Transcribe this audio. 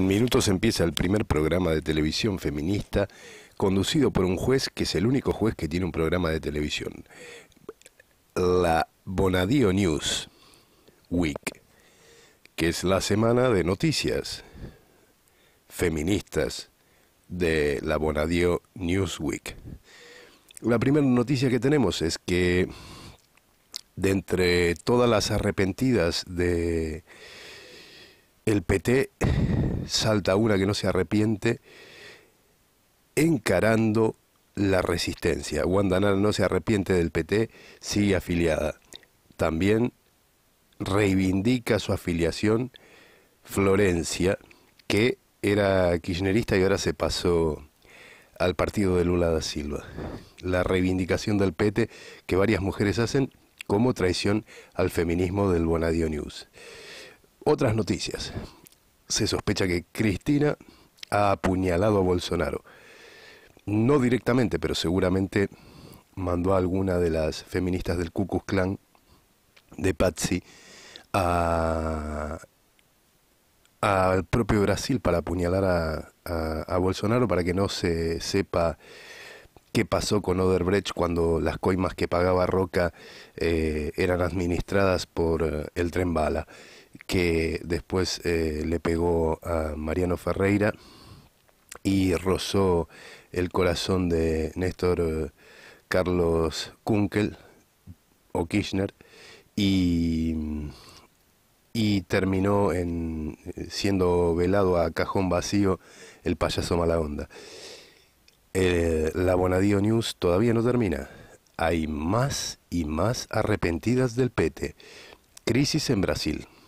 En minutos empieza el primer programa de televisión feminista conducido por un juez que es el único juez que tiene un programa de televisión. La Bonadío News Week, que es la semana de noticias feministas de la Bonadío News Week. La primera noticia que tenemos es que de entre todas las arrepentidas de el PT salta una que no se arrepiente, encarando la resistencia. Guandanara no se arrepiente del PT, sigue afiliada. También reivindica su afiliación Florencia, que era kirchnerista y ahora se pasó al partido de Lula da Silva. La reivindicación del PT que varias mujeres hacen como traición al feminismo del Bonadio News. Otras noticias se sospecha que Cristina ha apuñalado a Bolsonaro. No directamente, pero seguramente mandó a alguna de las feministas del Ku Klux Klan de Patsy al propio Brasil para apuñalar a, Bolsonaro para que no se sepa qué pasó con Oderbrecht cuando las coimas que pagaba Roca eh, eran administradas por eh, el tren bala que después eh, le pegó a Mariano Ferreira y rozó el corazón de Néstor eh, Carlos Kunkel o Kirchner y, y terminó en, siendo velado a cajón vacío el payaso mala onda. Eh, la Bonadío News todavía no termina. Hay más y más arrepentidas del pete. Crisis en Brasil.